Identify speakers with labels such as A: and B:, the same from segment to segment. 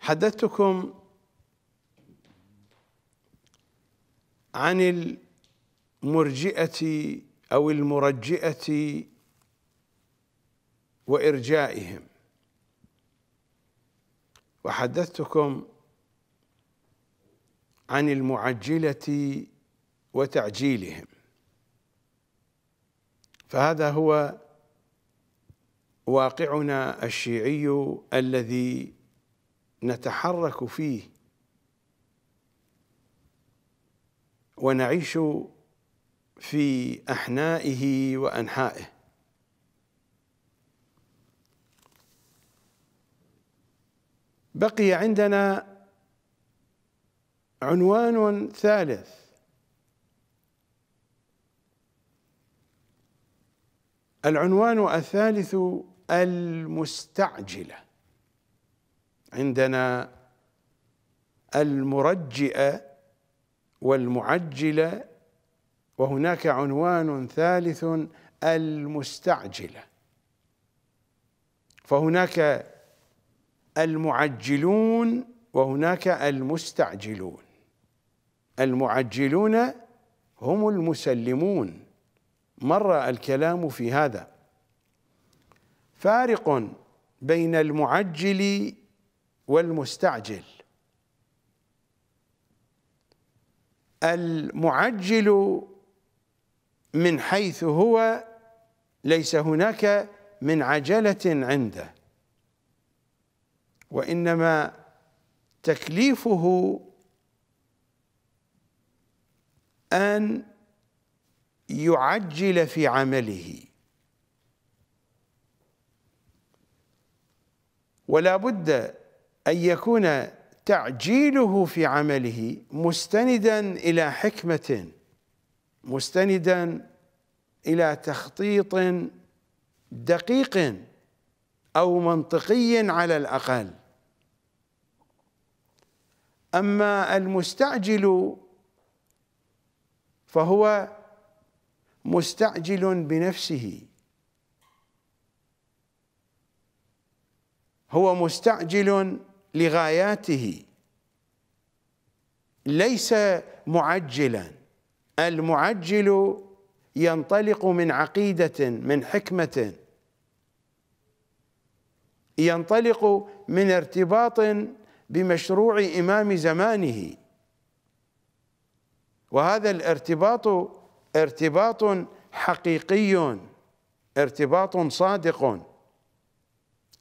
A: حدثتكم عن المرجئة أو المرجئة وإرجائهم وحدثتكم عن المعجلة وتعجيلهم فهذا هو واقعنا الشيعي الذي نتحرك فيه ونعيش في احنائه وانحائه بقي عندنا عنوان ثالث العنوان الثالث المستعجله عندنا المرجئه والمعجله وهناك عنوان ثالث المستعجله فهناك المعجلون وهناك المستعجلون المعجلون هم المسلمون مر الكلام في هذا فارق بين المعجل والمستعجل المعجل من حيث هو ليس هناك من عجله عنده وانما تكليفه ان يعجل في عمله ولا بد أن يكون تعجيله في عمله مستندا إلى حكمة مستندا إلى تخطيط دقيق أو منطقي على الأقل أما المستعجل فهو مستعجل بنفسه هو مستعجل لغاياته ليس معجلا المعجل ينطلق من عقيده من حكمه ينطلق من ارتباط بمشروع امام زمانه وهذا الارتباط ارتباط حقيقي ارتباط صادق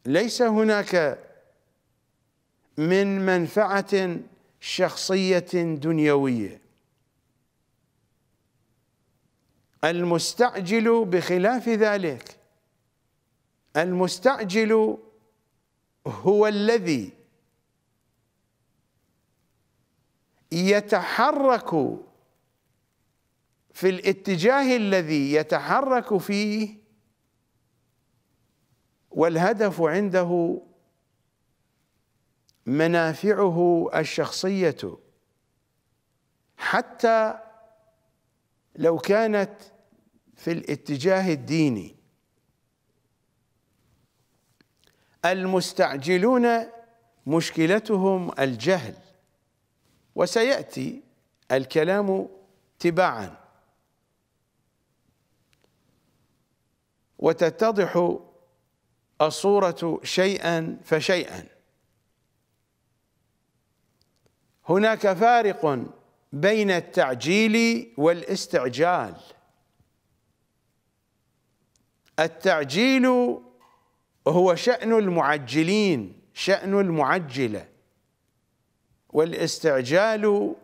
A: ليس هناك من منفعة شخصية دنيوية المستعجل بخلاف ذلك المستعجل هو الذي يتحرك في الاتجاه الذي يتحرك فيه والهدف عنده منافعه الشخصية حتى لو كانت في الاتجاه الديني المستعجلون مشكلتهم الجهل وسياتي الكلام تباعا وتتضح الصوره شيئا فشيئا هناك فارق بين التعجيل والاستعجال التعجيل هو شأن المعجلين شأن المعجلة والاستعجال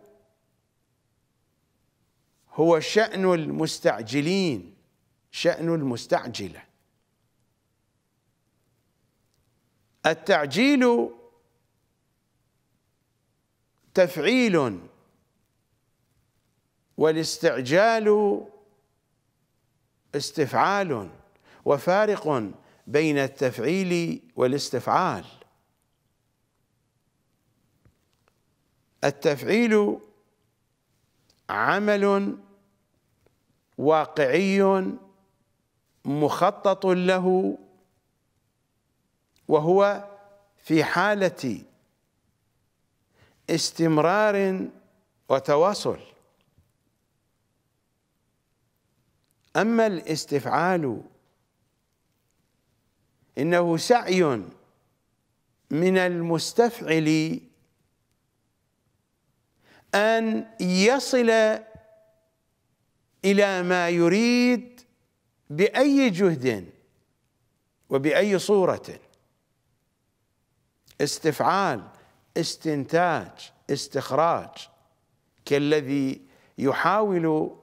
A: هو شأن المستعجلين شأن المستعجلة التعجيل تفعيل والاستعجال استفعال وفارق بين التفعيل والاستفعال التفعيل عمل واقعي مخطط له وهو في حاله استمرار وتواصل أما الاستفعال إنه سعي من المستفعل أن يصل إلى ما يريد بأي جهد وبأي صورة استفعال استنتاج استخراج كالذي يحاول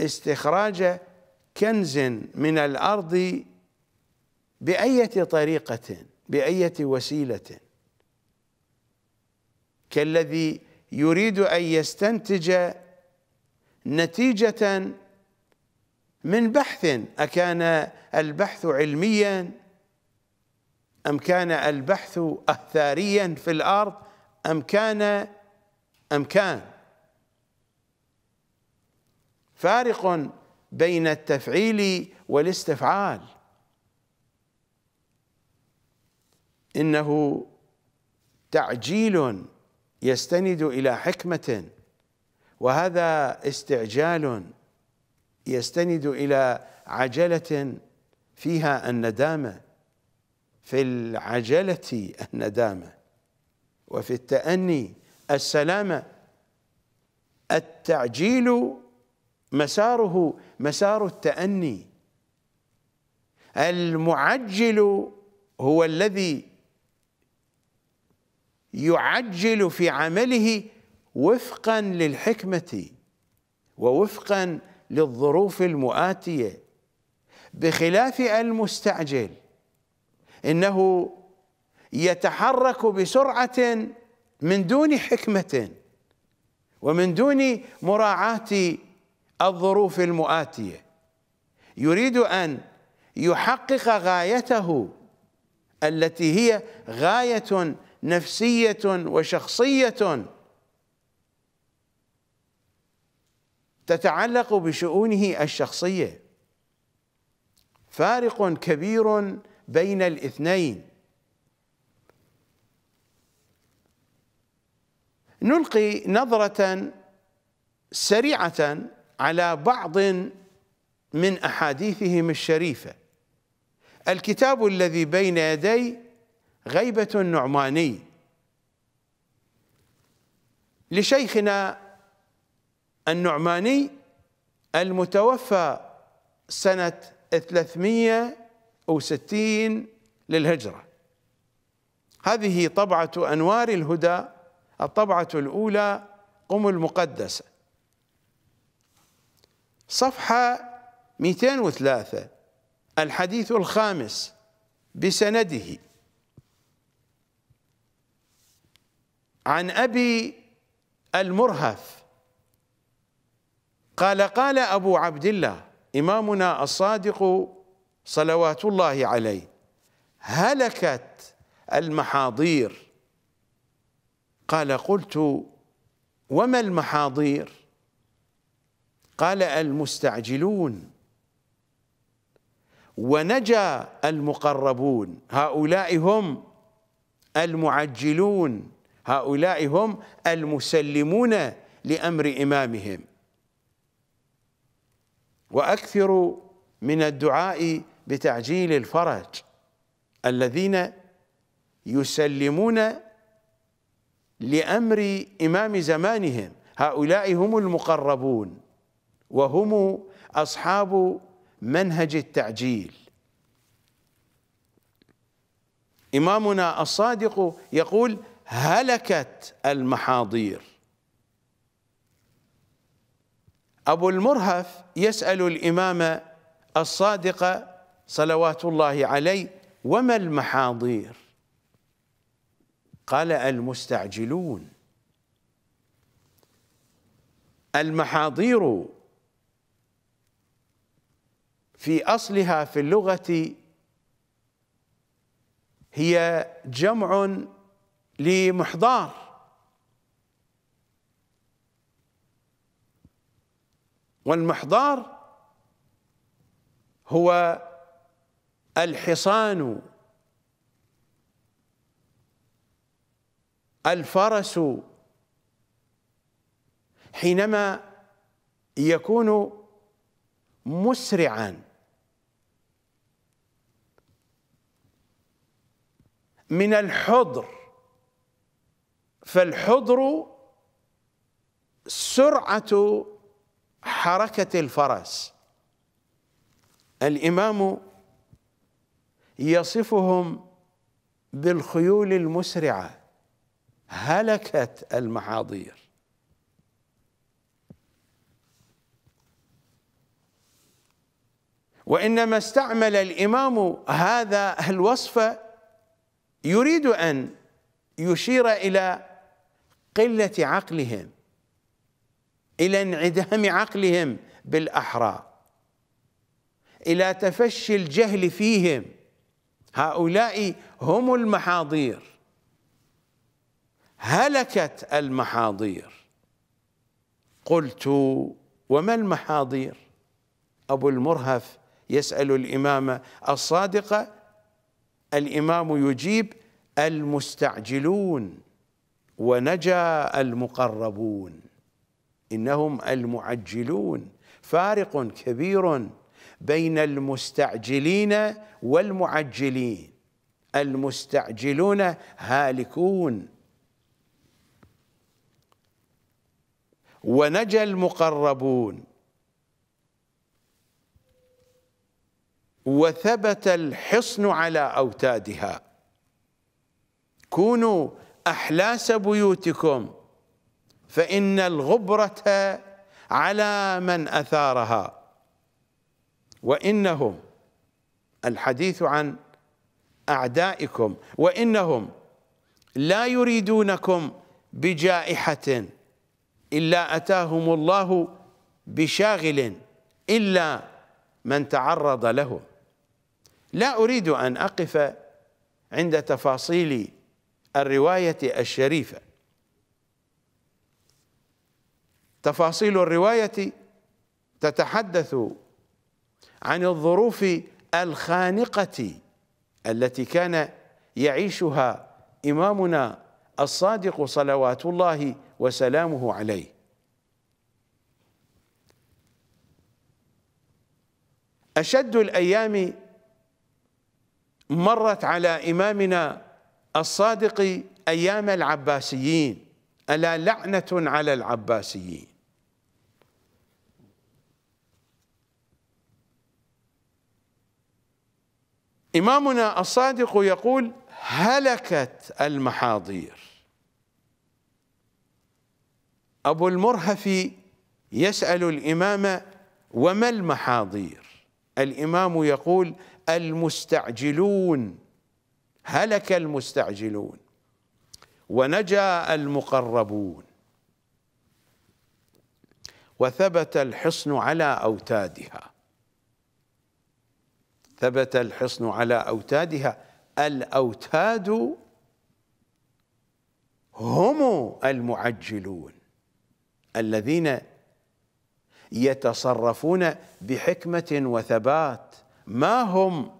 A: استخراج كنز من الارض باية طريقة باية وسيلة كالذي يريد ان يستنتج نتيجة من بحث أكان البحث علميا أم كان البحث أثاريا في الأرض أم كان أم كان فارق بين التفعيل والاستفعال إنه تعجيل يستند إلى حكمة وهذا استعجال يستند إلى عجلة فيها الندامه في العجلة الندامة وفي التأني السلامة التعجيل مساره مسار التأني المعجل هو الذي يعجل في عمله وفقا للحكمة ووفقا للظروف المؤاتية بخلاف المستعجل انه يتحرك بسرعه من دون حكمه ومن دون مراعاه الظروف المؤاتيه يريد ان يحقق غايته التي هي غايه نفسيه وشخصيه تتعلق بشؤونه الشخصيه فارق كبير بين الاثنين نلقي نظرة سريعة على بعض من أحاديثهم الشريفة الكتاب الذي بين يدي غيبة النعماني لشيخنا النعماني المتوفى سنة 300 وستين للهجرة هذه طبعة أنوار الهدى الطبعة الأولى قم المقدسة صفحة 203 الحديث الخامس بسنده عن أبي المرهف قال قال أبو عبد الله إمامنا الصادق صلوات الله عليه هلكت المحاضير قال قلت وما المحاضير قال المستعجلون ونجا المقربون هؤلاء هم المعجلون هؤلاء هم المسلمون لأمر إمامهم وأكثروا من الدعاء بتعجيل الفرج الذين يسلمون لأمر إمام زمانهم هؤلاء هم المقربون وهم أصحاب منهج التعجيل إمامنا الصادق يقول هلكت المحاضير أبو المرهف يسأل الإمام الصادق صلوات الله عليه وما المحاضير قال المستعجلون المحاضير في أصلها في اللغة هي جمع لمحضار والمحضار هو الحصان الفرس حينما يكون مسرعا من الحضر فالحضر سرعه حركه الفرس الامام يصفهم بالخيول المسرعه هلكت المحاضير وانما استعمل الامام هذا الوصف يريد ان يشير الى قله عقلهم الى انعدام عقلهم بالاحرى الى تفشي الجهل فيهم هؤلاء هم المحاضير هلكت المحاضير قلت وما المحاضير أبو المرهف يسأل الإمام الصادقة الإمام يجيب المستعجلون ونجا المقربون إنهم المعجلون فارق كبير بين المستعجلين والمعجلين المستعجلون هالكون ونجا المقربون وثبت الحصن على أوتادها كونوا أحلاس بيوتكم فإن الغبرة على من أثارها وانهم الحديث عن اعدائكم وانهم لا يريدونكم بجائحه الا اتاهم الله بشاغل الا من تعرض له لا اريد ان اقف عند تفاصيل الروايه الشريفه تفاصيل الروايه تتحدث عن الظروف الخانقة التي كان يعيشها إمامنا الصادق صلوات الله وسلامه عليه أشد الأيام مرت على إمامنا الصادق أيام العباسيين ألا لعنة على العباسيين إمامنا الصادق يقول هلكت المحاضير أبو المرهف يسأل الإمام وما المحاضير الإمام يقول المستعجلون هلك المستعجلون ونجا المقربون وثبت الحصن على أوتادها ثبت الحصن على أوتادها الأوتاد هم المعجلون الذين يتصرفون بحكمة وثبات ما هم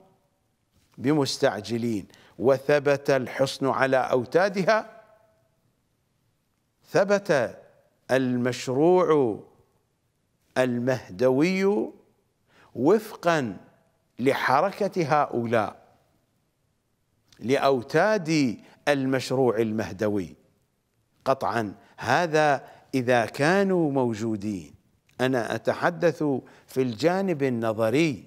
A: بمستعجلين وثبت الحصن على أوتادها ثبت المشروع المهدوي وفقا لحركة هؤلاء لأوتاد المشروع المهدوي قطعا هذا إذا كانوا موجودين أنا أتحدث في الجانب النظري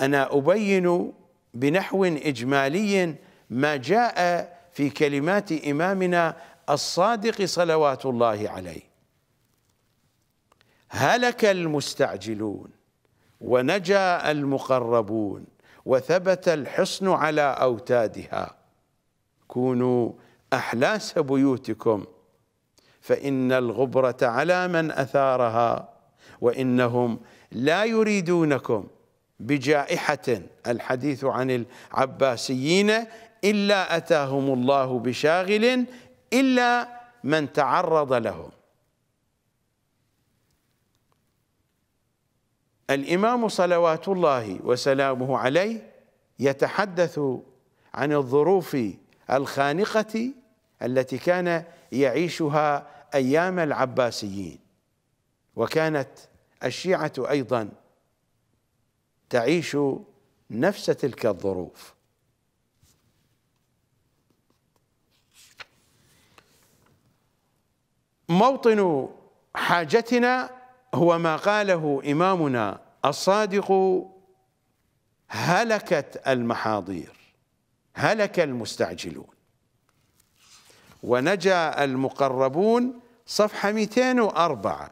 A: أنا أبين بنحو إجمالي ما جاء في كلمات إمامنا الصادق صلوات الله عليه هلك المستعجلون ونجا المقربون وثبت الحصن على أوتادها كونوا أحلاس بيوتكم فإن الغبرة على من أثارها وإنهم لا يريدونكم بجائحة الحديث عن العباسيين إلا أتاهم الله بشاغل إلا من تعرض لهم الإمام صلوات الله وسلامه عليه يتحدث عن الظروف الخانقة التي كان يعيشها أيام العباسيين وكانت الشيعة أيضا تعيش نفس تلك الظروف موطن حاجتنا هو ما قاله إمامنا الصادق هلكت المحاضير هلك المستعجلون ونجا المقربون صفحة 204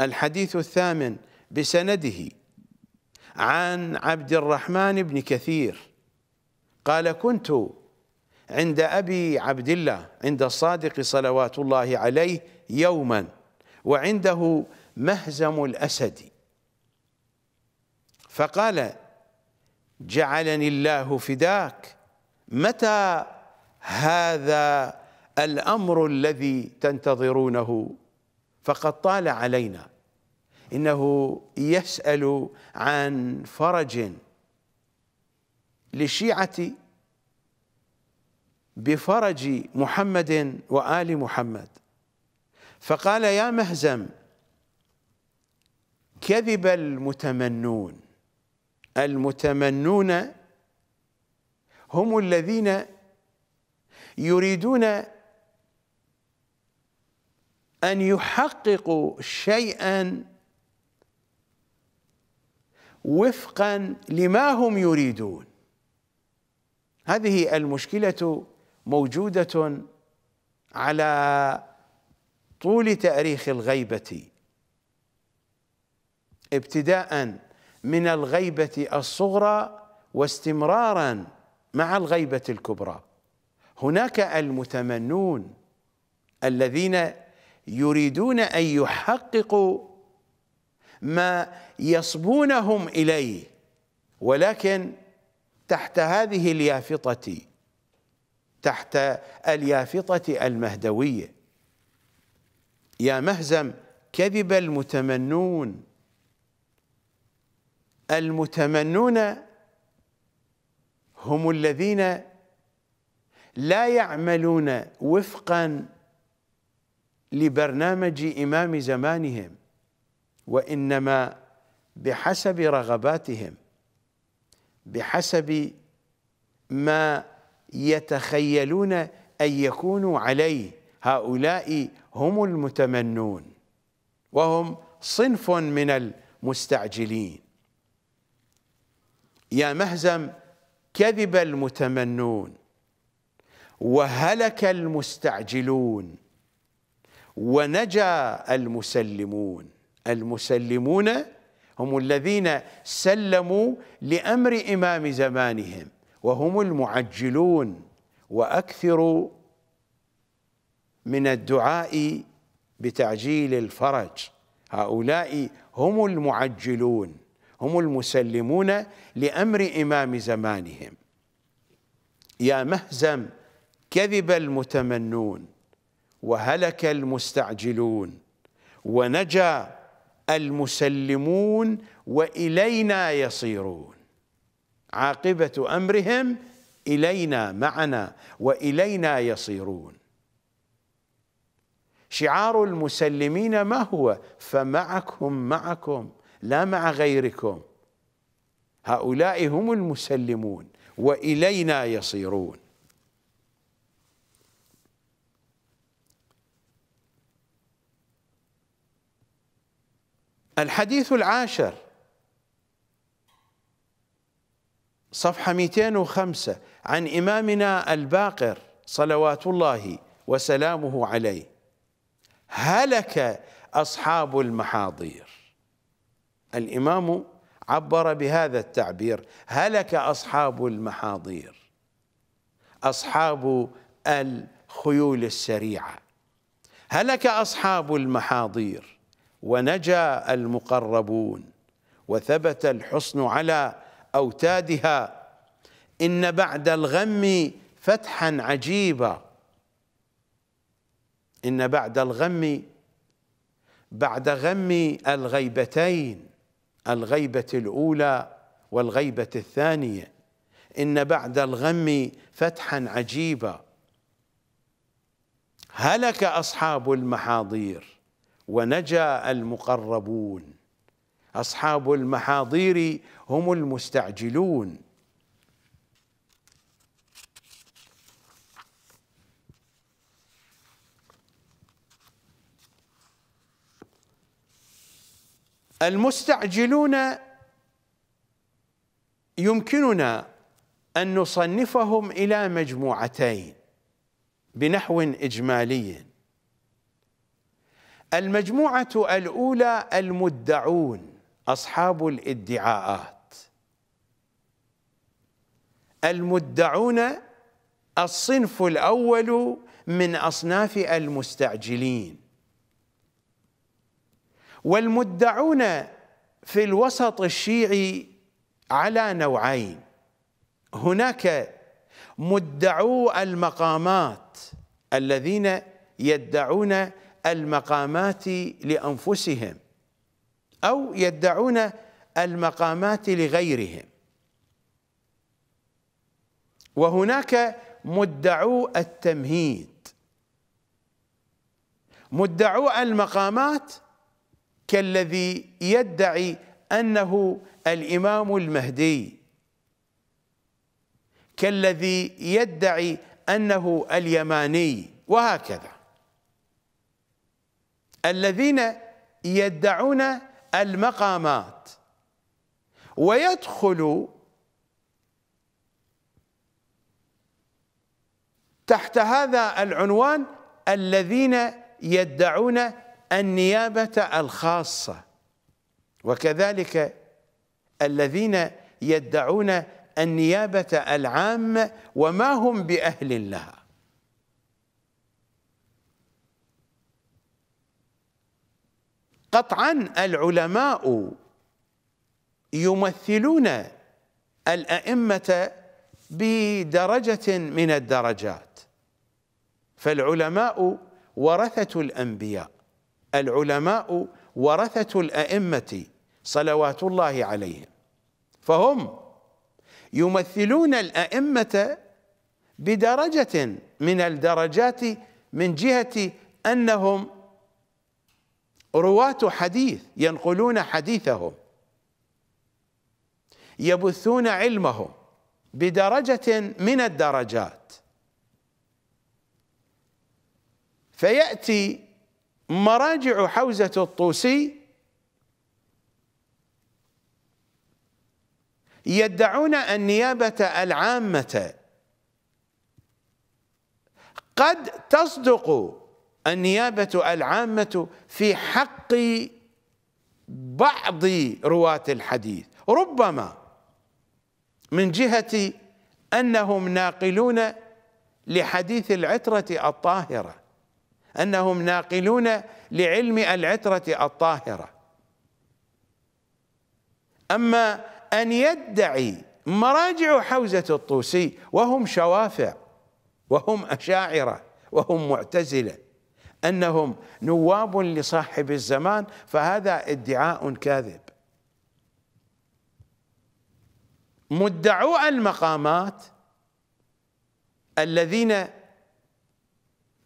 A: الحديث الثامن بسنده عن عبد الرحمن بن كثير قال كنت عند أبي عبد الله عند الصادق صلوات الله عليه يوما وعنده مهزم الأسد فقال جعلني الله فداك متى هذا الأمر الذي تنتظرونه فقد طال علينا إنه يسأل عن فرج للشيعة بفرج محمد وآل محمد فقال يا مهزم كذب المتمنون المتمنون هم الذين يريدون أن يحققوا شيئا وفقا لما هم يريدون هذه المشكلة موجودة على طول تاريخ الغيبه ابتداء من الغيبه الصغرى واستمرارا مع الغيبه الكبرى هناك المتمنون الذين يريدون ان يحققوا ما يصبونهم اليه ولكن تحت هذه اليافطه تحت اليافطه المهدويه يا مهزم كذب المتمنون المتمنون هم الذين لا يعملون وفقا لبرنامج إمام زمانهم وإنما بحسب رغباتهم بحسب ما يتخيلون أن يكونوا عليه هؤلاء هم المتمنون وهم صنف من المستعجلين يا مهزم كذب المتمنون وهلك المستعجلون ونجا المسلمون المسلمون هم الذين سلموا لأمر إمام زمانهم وهم المعجلون وأكثروا من الدعاء بتعجيل الفرج هؤلاء هم المعجلون هم المسلمون لأمر إمام زمانهم يا مهزم كذب المتمنون وهلك المستعجلون ونجا المسلمون وإلينا يصيرون عاقبة أمرهم إلينا معنا وإلينا يصيرون شعار المسلمين ما هو فمعكم معكم لا مع غيركم هؤلاء هم المسلمون والينا يصيرون الحديث العاشر صفحة 205 عن إمامنا الباقر صلوات الله وسلامه عليه هلك اصحاب المحاضير الامام عبر بهذا التعبير هلك اصحاب المحاضير اصحاب الخيول السريعه هلك اصحاب المحاضير ونجا المقربون وثبت الحصن على اوتادها ان بعد الغم فتحا عجيبا إن بعد الغم بعد غم الغيبتين الغيبة الأولى والغيبة الثانية إن بعد الغم فتحا عجيبا هلك أصحاب المحاضير ونجا المقربون أصحاب المحاضير هم المستعجلون المستعجلون يمكننا ان نصنفهم الى مجموعتين بنحو اجمالي المجموعه الاولى المدعون اصحاب الادعاءات المدعون الصنف الاول من اصناف المستعجلين والمدعون في الوسط الشيعي على نوعين هناك مدعو المقامات الذين يدعون المقامات لانفسهم او يدعون المقامات لغيرهم وهناك مدعو التمهيد مدعو المقامات كالذي يدعي أنه الإمام المهدي كالذي يدعي أنه اليماني وهكذا الذين يدعون المقامات ويدخل تحت هذا العنوان الذين يدعون النيابة الخاصة وكذلك الذين يدعون النيابة العامة وما هم بأهل لها قطعا العلماء يمثلون الأئمة بدرجة من الدرجات فالعلماء ورثة الأنبياء العلماء ورثة الأئمة صلوات الله عليهم فهم يمثلون الأئمة بدرجة من الدرجات من جهة أنهم رواة حديث ينقلون حديثهم يبثون علمهم بدرجة من الدرجات فيأتي مراجع حوزة الطوسي يدعون النيابة العامة قد تصدق النيابة العامة في حق بعض رواة الحديث ربما من جهة أنهم ناقلون لحديث العترة الطاهرة أنهم ناقلون لعلم العترة الطاهرة أما أن يدعي مراجع حوزة الطوسي وهم شوافع وهم أشاعرة وهم معتزلة أنهم نواب لصاحب الزمان فهذا ادعاء كاذب مدعو المقامات الذين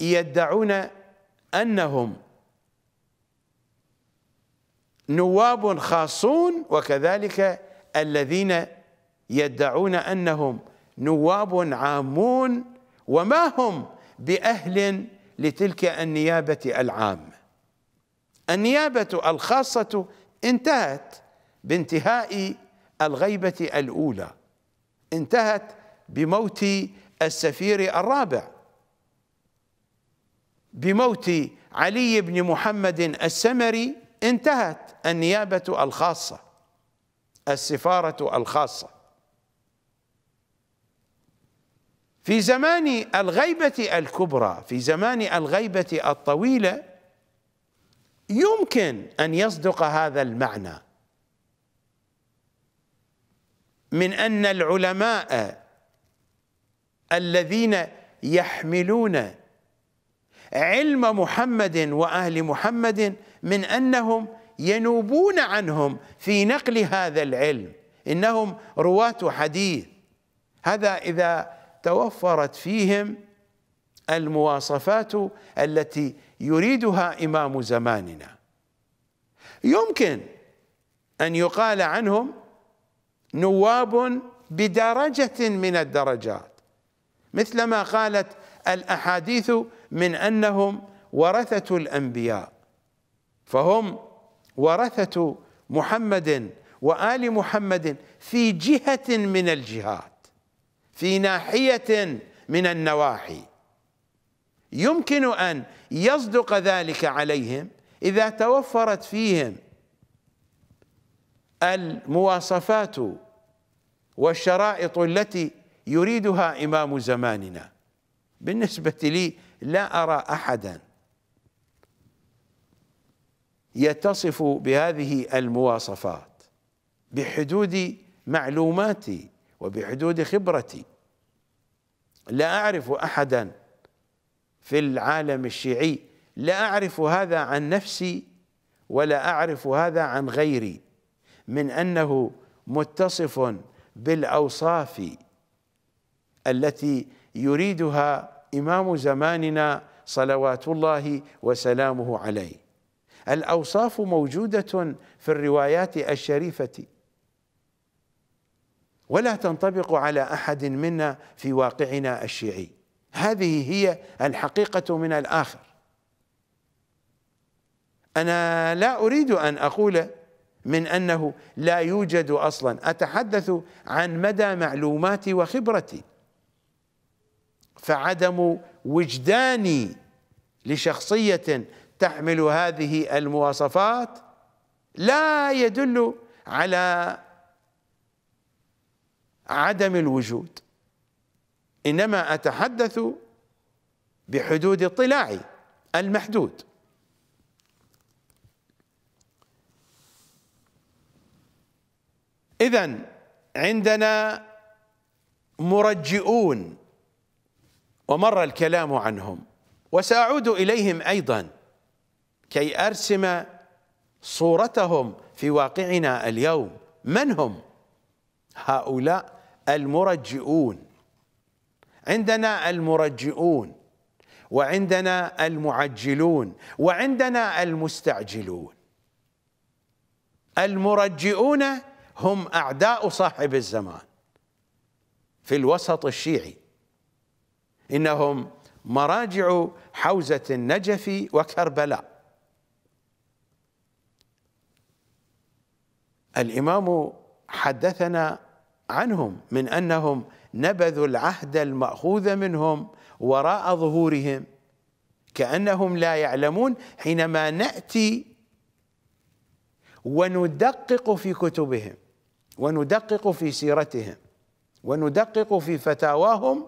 A: يدعون أنهم نواب خاصون وكذلك الذين يدعون أنهم نواب عامون وما هم بأهل لتلك النيابة العامة النيابة الخاصة انتهت بانتهاء الغيبة الأولى انتهت بموت السفير الرابع بموت علي بن محمد السمري انتهت النيابة الخاصة السفارة الخاصة في زمان الغيبة الكبرى في زمان الغيبة الطويلة يمكن أن يصدق هذا المعنى من أن العلماء الذين يحملون علم محمد واهل محمد من انهم ينوبون عنهم في نقل هذا العلم انهم رواه حديث هذا اذا توفرت فيهم المواصفات التي يريدها امام زماننا يمكن ان يقال عنهم نواب بدرجه من الدرجات مثلما قالت الأحاديث من أنهم ورثة الأنبياء فهم ورثة محمد وآل محمد في جهة من الجهات في ناحية من النواحي يمكن أن يصدق ذلك عليهم إذا توفرت فيهم المواصفات والشرائط التي يريدها إمام زماننا بالنسبة لي لا أرى أحدا يتصف بهذه المواصفات بحدود معلوماتي وبحدود خبرتي لا أعرف أحدا في العالم الشيعي لا أعرف هذا عن نفسي ولا أعرف هذا عن غيري من أنه متصف بالأوصاف التي يريدها إمام زماننا صلوات الله وسلامه عليه الأوصاف موجودة في الروايات الشريفة ولا تنطبق على أحد منا في واقعنا الشيعي هذه هي الحقيقة من الآخر أنا لا أريد أن أقول من أنه لا يوجد أصلا أتحدث عن مدى معلوماتي وخبرتي فعدم وجداني لشخصيه تحمل هذه المواصفات لا يدل على عدم الوجود انما اتحدث بحدود اطلاعي المحدود اذا عندنا مرجئون ومر الكلام عنهم وساعود اليهم ايضا كي ارسم صورتهم في واقعنا اليوم من هم هؤلاء المرجئون عندنا المرجئون وعندنا المعجلون وعندنا المستعجلون المرجئون هم اعداء صاحب الزمان في الوسط الشيعي إنهم مراجع حوزة النجف وكربلاء الإمام حدثنا عنهم من أنهم نبذوا العهد المأخوذ منهم وراء ظهورهم كأنهم لا يعلمون حينما نأتي وندقق في كتبهم وندقق في سيرتهم وندقق في فتاواهم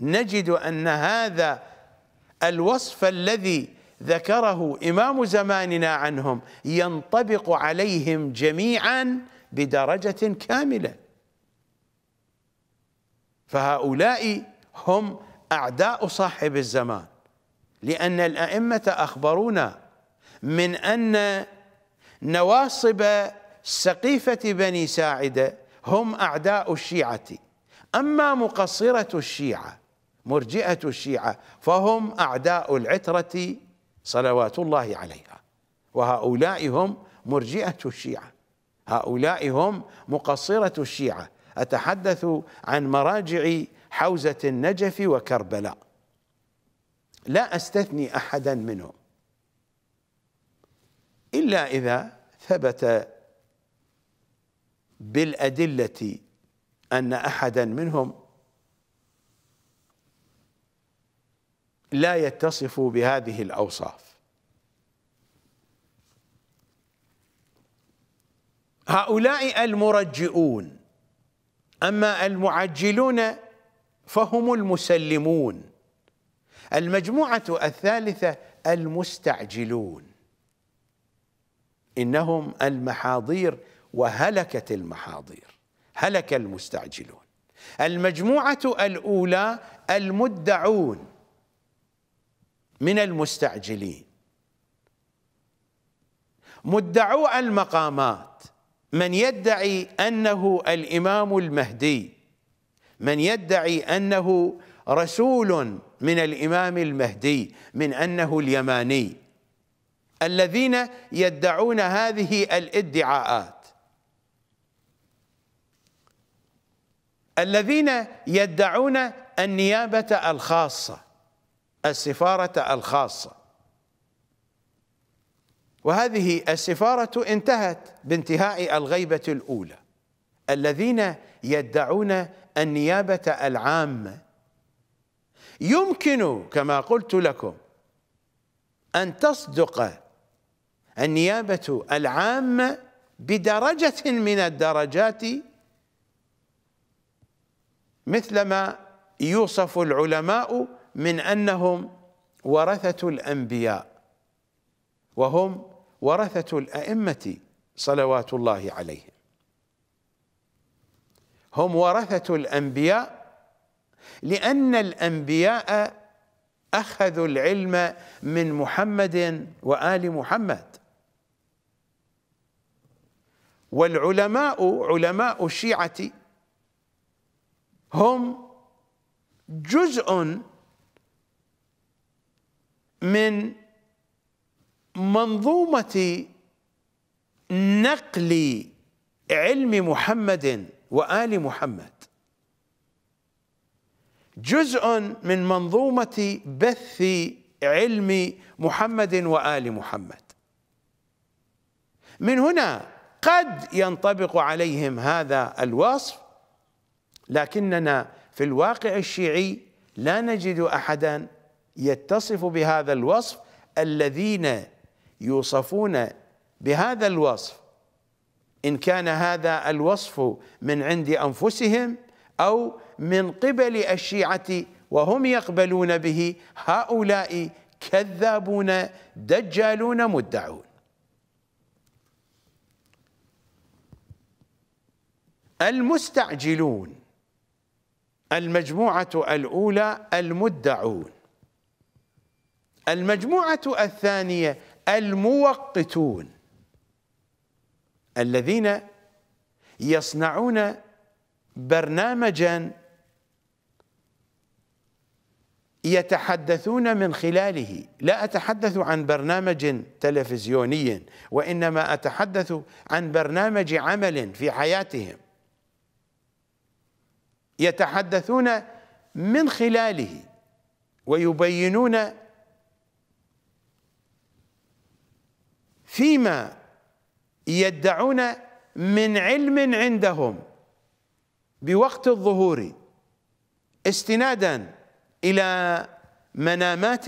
A: نجد أن هذا الوصف الذي ذكره إمام زماننا عنهم ينطبق عليهم جميعا بدرجة كاملة فهؤلاء هم أعداء صاحب الزمان لأن الأئمة أخبرونا من أن نواصب سقيفة بني ساعدة هم أعداء الشيعة أما مقصرة الشيعة مرجئة الشيعة فهم أعداء العترة صلوات الله عليها وهؤلاء هم مرجئة الشيعة هؤلاء هم مقصرة الشيعة أتحدث عن مراجع حوزة النجف وكربلاء لا أستثني أحدا منهم إلا إذا ثبت بالأدلة أن أحدا منهم لا يتصف بهذه الأوصاف هؤلاء المرجئون أما المعجلون فهم المسلمون المجموعة الثالثة المستعجلون إنهم المحاضير وهلكت المحاضير هلك المستعجلون المجموعة الأولى المدعون من المستعجلين مدعو المقامات من يدعي أنه الإمام المهدي من يدعي أنه رسول من الإمام المهدي من أنه اليماني الذين يدعون هذه الادعاءات الذين يدعون النيابة الخاصة السفارة الخاصة وهذه السفارة انتهت بانتهاء الغيبة الأولى الذين يدعون النيابة العامة يمكن كما قلت لكم أن تصدق النيابة العامة بدرجة من الدرجات مثلما يوصف العلماء من انهم ورثه الانبياء وهم ورثه الائمه صلوات الله عليهم هم ورثه الانبياء لان الانبياء اخذوا العلم من محمد وال محمد والعلماء علماء الشيعه هم جزء من منظومة نقل علم محمد وآل محمد جزء من منظومة بث علم محمد وآل محمد من هنا قد ينطبق عليهم هذا الوصف لكننا في الواقع الشيعي لا نجد أحدا يتصف بهذا الوصف الذين يوصفون بهذا الوصف ان كان هذا الوصف من عند انفسهم او من قبل الشيعه وهم يقبلون به هؤلاء كذابون دجالون مدعون المستعجلون المجموعه الاولى المدعون المجموعة الثانية الموقتون الذين يصنعون برنامجا يتحدثون من خلاله لا أتحدث عن برنامج تلفزيوني وإنما أتحدث عن برنامج عمل في حياتهم يتحدثون من خلاله ويبينون فيما يدعون من علم عندهم بوقت الظهور استنادا إلى منامات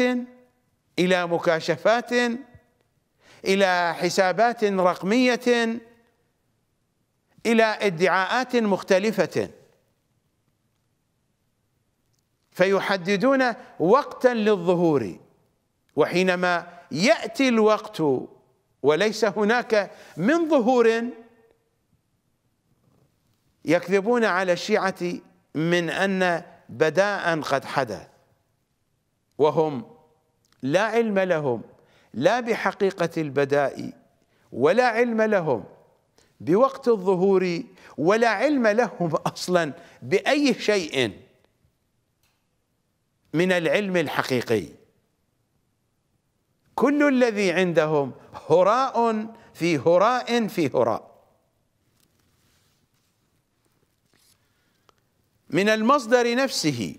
A: إلى مكاشفات إلى حسابات رقمية إلى ادعاءات مختلفة فيحددون وقتا للظهور وحينما يأتي الوقت وليس هناك من ظهور يكذبون على الشيعة من أن بداء قد حدث وهم لا علم لهم لا بحقيقة البداء ولا علم لهم بوقت الظهور ولا علم لهم أصلا بأي شيء من العلم الحقيقي كل الذي عندهم هراء في هراء في هراء من المصدر نفسه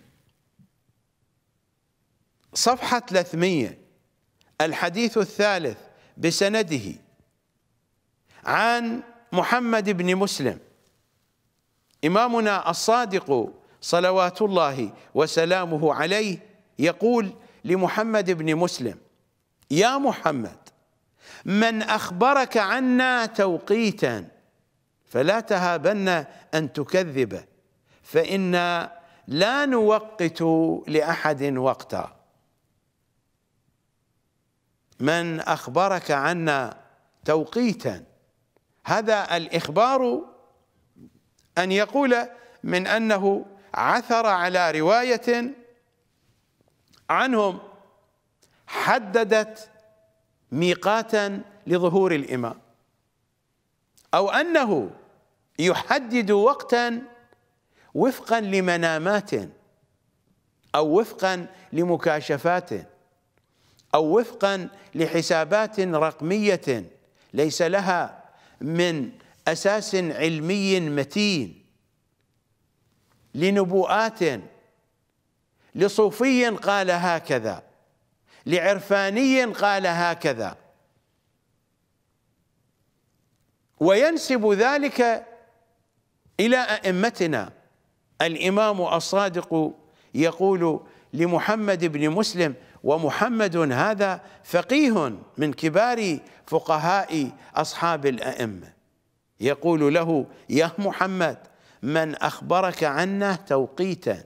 A: صفحة 300 الحديث الثالث بسنده عن محمد بن مسلم إمامنا الصادق صلوات الله وسلامه عليه يقول لمحمد بن مسلم يا محمد من أخبرك عنا توقيتا فلا تهابن أن تكذبه فإنا لا نوقت لأحد وقتا من أخبرك عنا توقيتا هذا الإخبار أن يقول من أنه عثر على رواية عنهم حددت ميقاتا لظهور الامام او انه يحدد وقتا وفقا لمنامات او وفقا لمكاشفات او وفقا لحسابات رقميه ليس لها من اساس علمي متين لنبوءات لصوفي قال هكذا لعرفاني قال هكذا وينسب ذلك إلى أئمتنا الإمام الصادق يقول لمحمد بن مسلم ومحمد هذا فقيه من كبار فقهاء أصحاب الأئمة يقول له يا محمد من أخبرك عنه توقيتا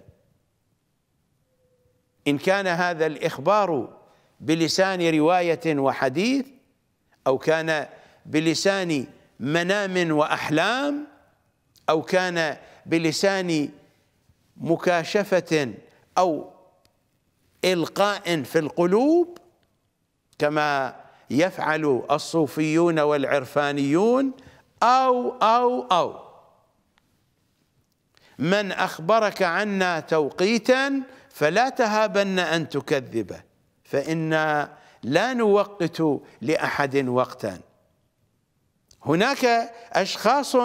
A: إن كان هذا الإخبار بلسان رواية وحديث أو كان بلسان منام وأحلام أو كان بلسان مكاشفة أو إلقاء في القلوب كما يفعل الصوفيون والعرفانيون أو أو أو من أخبرك عنا توقيتا فلا تهابن أن تكذبه فإنا لا نوقت لأحد وقتا هناك أشخاص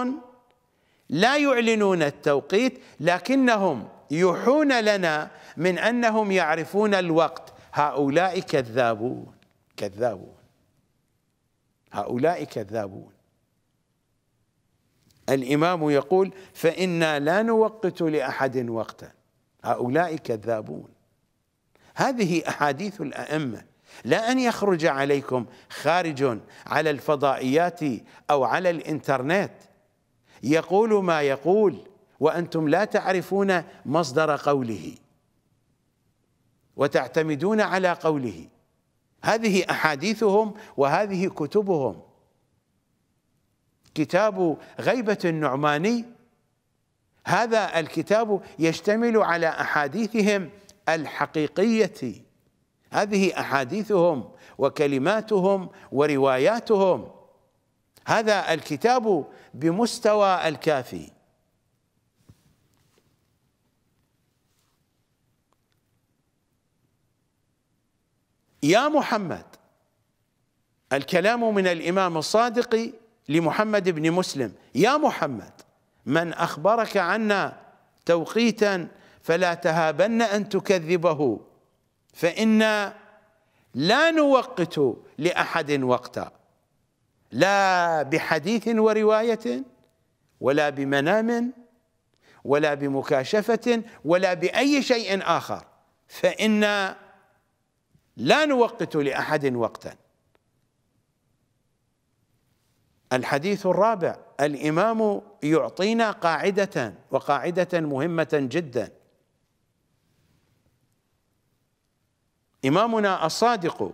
A: لا يعلنون التوقيت لكنهم يوحون لنا من أنهم يعرفون الوقت هؤلاء كذابون كذابون هؤلاء كذابون الإمام يقول فإنا لا نوقت لأحد وقتا هؤلاء كذابون هذه أحاديث الأئمة لا أن يخرج عليكم خارج على الفضائيات أو على الإنترنت يقول ما يقول وأنتم لا تعرفون مصدر قوله وتعتمدون على قوله هذه أحاديثهم وهذه كتبهم كتاب غيبة النعماني هذا الكتاب يشتمل على أحاديثهم الحقيقية هذه أحاديثهم وكلماتهم ورواياتهم هذا الكتاب بمستوى الكافي يا محمد الكلام من الإمام الصادق لمحمد بن مسلم يا محمد من أخبرك عنا توقيتا فلا تهابن أن تكذبه فإنا لا نوقت لأحد وقتا لا بحديث ورواية ولا بمنام ولا بمكاشفة ولا بأي شيء آخر فإنا لا نوقت لأحد وقتا الحديث الرابع الإمام يعطينا قاعدة وقاعدة مهمة جداً إمامنا الصادق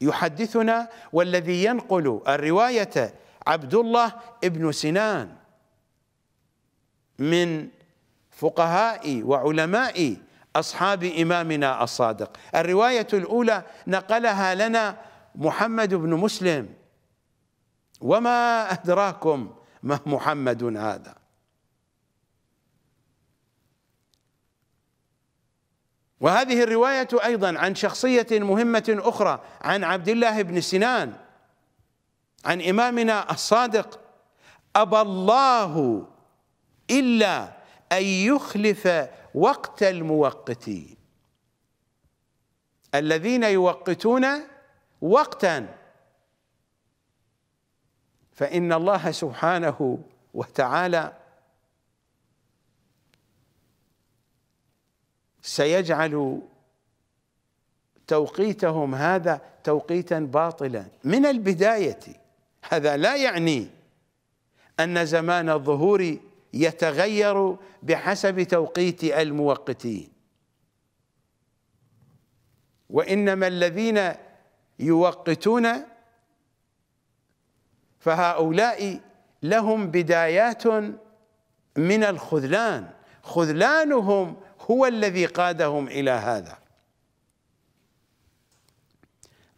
A: يحدثنا والذي ينقل الرواية عبد الله ابن سنان من فقهاء وعلماء أصحاب إمامنا الصادق الرواية الأولى نقلها لنا محمد بن مسلم وما أدراكم ما محمد هذا وهذه الرواية أيضا عن شخصية مهمة أخرى عن عبد الله بن سنان عن إمامنا الصادق أبى الله إلا أن يخلف وقت الموقتين الذين يوقتون وقتا فإن الله سبحانه وتعالى سيجعل توقيتهم هذا توقيتا باطلا من البدايه هذا لا يعني ان زمان الظهور يتغير بحسب توقيت الموقتين وانما الذين يوقتون فهؤلاء لهم بدايات من الخذلان خذلانهم هو الذي قادهم إلى هذا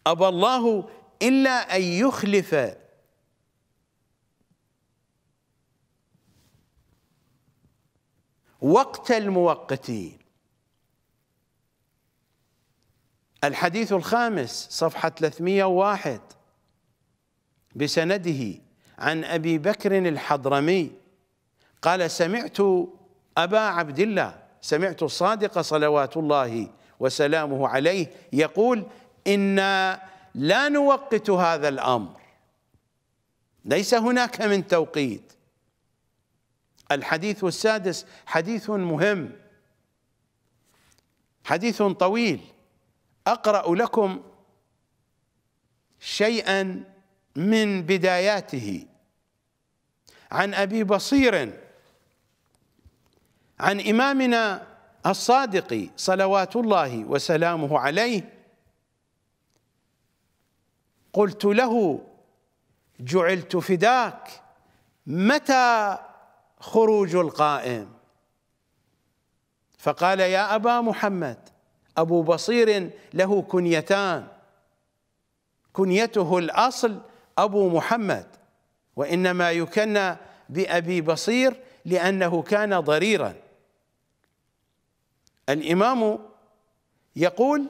A: أبى الله إلا أن يخلف وقت الموقتين الحديث الخامس صفحة 301 بسنده عن أبي بكر الحضرمي قال سمعت أبا عبد الله سمعت الصادق صلوات الله وسلامه عليه يقول إنا لا نوقت هذا الأمر ليس هناك من توقيت الحديث السادس حديث مهم حديث طويل أقرأ لكم شيئا من بداياته عن أبي بصير عن إمامنا الصادق صلوات الله وسلامه عليه قلت له جعلت فداك متى خروج القائم فقال يا أبا محمد أبو بصير له كنيتان كنيته الأصل أبو محمد وإنما يكنى بأبي بصير لأنه كان ضريراً الامام يقول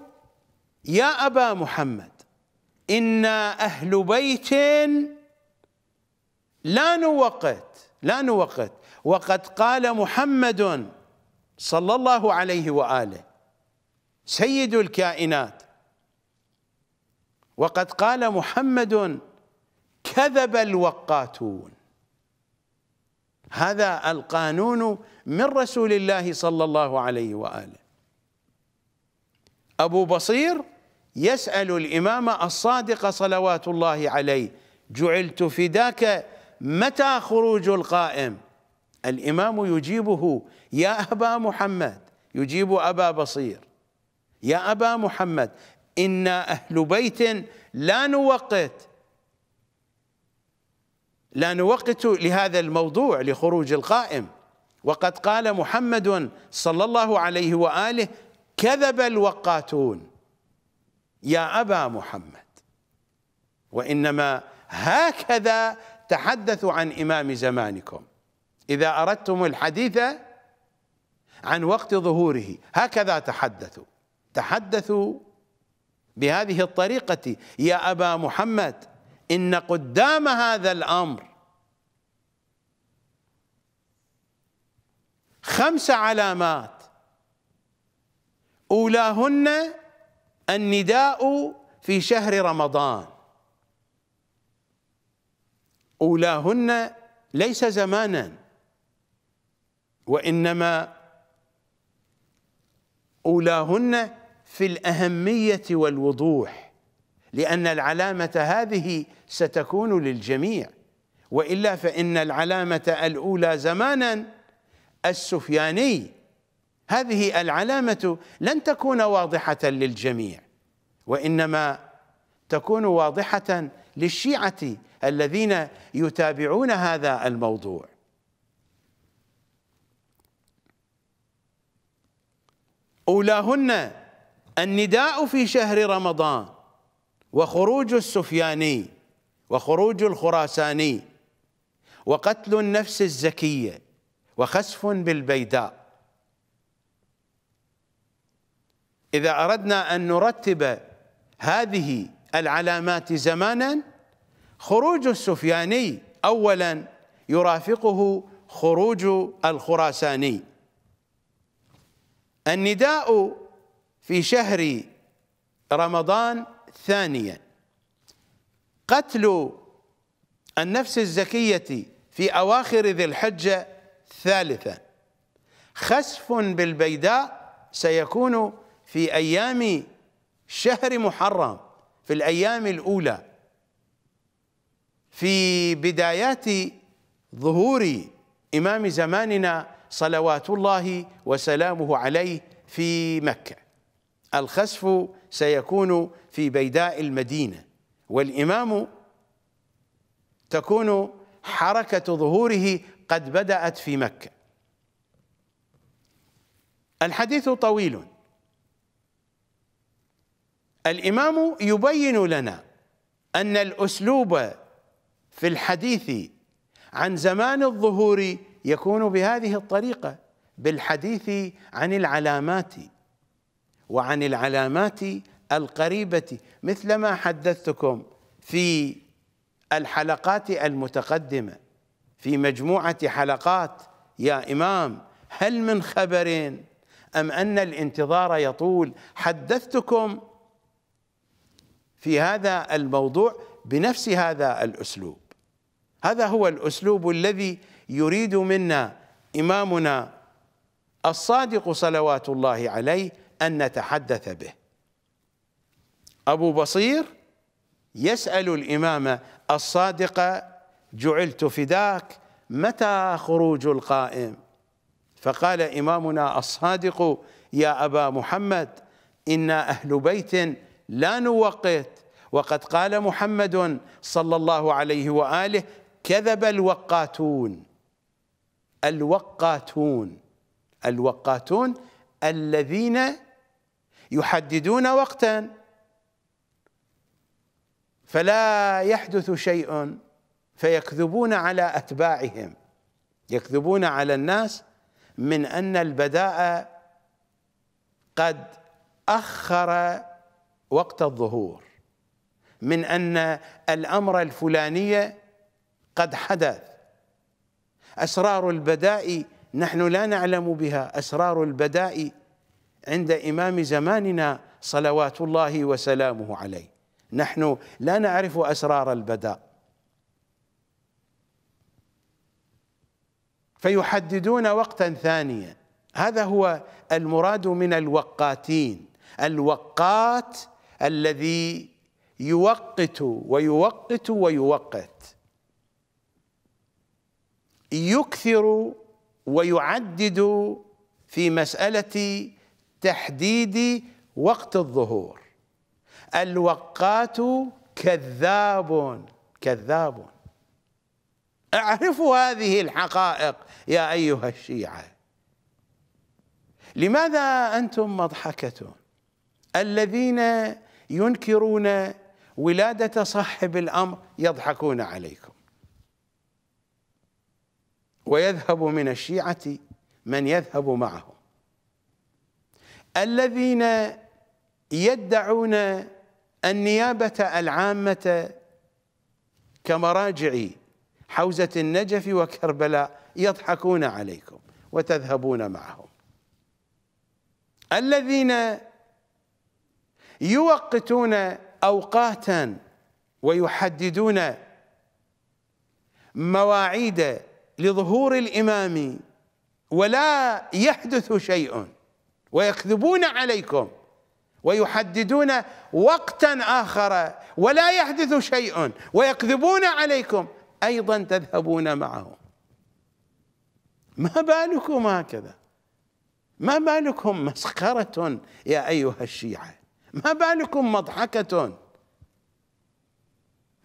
A: يا ابا محمد انا اهل بيت لا نوقت لا نوقت وقد قال محمد صلى الله عليه واله سيد الكائنات وقد قال محمد كذب الوقاتون هذا القانون من رسول الله صلى الله عليه واله ابو بصير يسال الامام الصادق صلوات الله عليه جعلت فداك متى خروج القائم الامام يجيبه يا ابا محمد يجيب ابا بصير يا ابا محمد انا اهل بيت لا نوقت لا نوقت لهذا الموضوع لخروج القائم وقد قال محمد صلى الله عليه واله كذب الوقاتون يا ابا محمد وانما هكذا تحدثوا عن امام زمانكم اذا اردتم الحديث عن وقت ظهوره هكذا تحدثوا تحدثوا بهذه الطريقه يا ابا محمد إن قدام هذا الأمر خمس علامات أولاهن النداء في شهر رمضان أولاهن ليس زمانا وإنما أولاهن في الأهمية والوضوح لأن العلامة هذه ستكون للجميع وإلا فإن العلامة الأولى زمانا السفياني هذه العلامة لن تكون واضحة للجميع وإنما تكون واضحة للشيعة الذين يتابعون هذا الموضوع أولاهن النداء في شهر رمضان وخروج السفياني وخروج الخراساني وقتل النفس الزكية وخسف بالبيداء إذا أردنا أن نرتب هذه العلامات زمانا خروج السفياني أولا يرافقه خروج الخراساني النداء في شهر رمضان ثانيا قتل النفس الزكية في أواخر ذي الحجة ثالثا خسف بالبيداء سيكون في أيام شهر محرم في الأيام الأولى في بدايات ظهور إمام زماننا صلوات الله وسلامه عليه في مكة الخسف سيكون في بيداء المدينة والإمام تكون حركة ظهوره قد بدأت في مكة الحديث طويل الإمام يبين لنا أن الأسلوب في الحديث عن زمان الظهور يكون بهذه الطريقة بالحديث عن العلامات وعن العلامات القريبة مثلما حدثتكم في الحلقات المتقدمة في مجموعة حلقات يا إمام هل من خبر أم أن الانتظار يطول حدثتكم في هذا الموضوع بنفس هذا الأسلوب هذا هو الأسلوب الذي يريد منا إمامنا الصادق صلوات الله عليه أن نتحدث به أبو بصير يسأل الإمام الصادق جعلت فداك متى خروج القائم فقال إمامنا الصادق يا أبا محمد إنا أهل بيت لا نوقت وقد قال محمد صلى الله عليه وآله كذب الوقاتون الوقاتون الوقاتون الذين يحددون وقتا فلا يحدث شيء فيكذبون على اتباعهم يكذبون على الناس من ان البداء قد اخر وقت الظهور من ان الامر الفلاني قد حدث اسرار البداء نحن لا نعلم بها اسرار البداء عند امام زماننا صلوات الله وسلامه عليه نحن لا نعرف اسرار البداء فيحددون وقتا ثانيا هذا هو المراد من الوقاتين الوقات الذي يوقت ويوقت ويوقت يكثر ويعدد في مسألة تحديد وقت الظهور الوقات كذاب كذاب اعرفوا هذه الحقائق يا أيها الشيعة لماذا أنتم مضحكة الذين ينكرون ولادة صاحب الأمر يضحكون عليكم ويذهب من الشيعة من يذهب معهم الذين يدعون النيابة العامة كمراجع حوزة النجف وكربلاء يضحكون عليكم وتذهبون معهم الذين يوقتون أوقاتا ويحددون مواعيد لظهور الإمام ولا يحدث شيء ويكذبون عليكم ويحددون وقتا آخر ولا يحدث شيء ويكذبون عليكم أيضا تذهبون معهم ما بالكم هكذا ما بالكم مسخرة يا أيها الشيعة ما بالكم مضحكة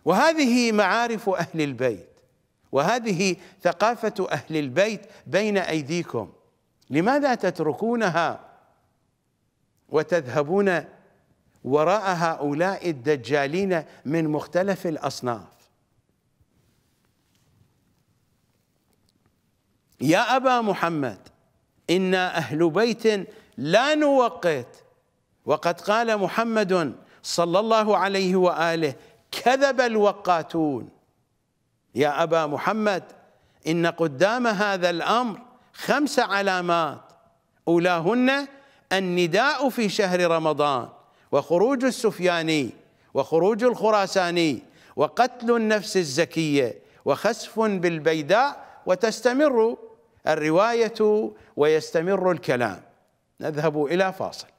A: وهذه معارف أهل البيت وهذه ثقافة أهل البيت بين أيديكم لماذا تتركونها وتذهبون وراء هؤلاء الدجالين من مختلف الأصناف يا أبا محمد إنا أهل بيت لا نوقت وقد قال محمد صلى الله عليه وآله كذب الوقاتون يا أبا محمد إن قدام هذا الأمر خمس علامات أولاهن النداء في شهر رمضان وخروج السفياني وخروج الخراساني وقتل النفس الزكية وخسف بالبيداء وتستمر الرواية ويستمر الكلام نذهب إلى فاصل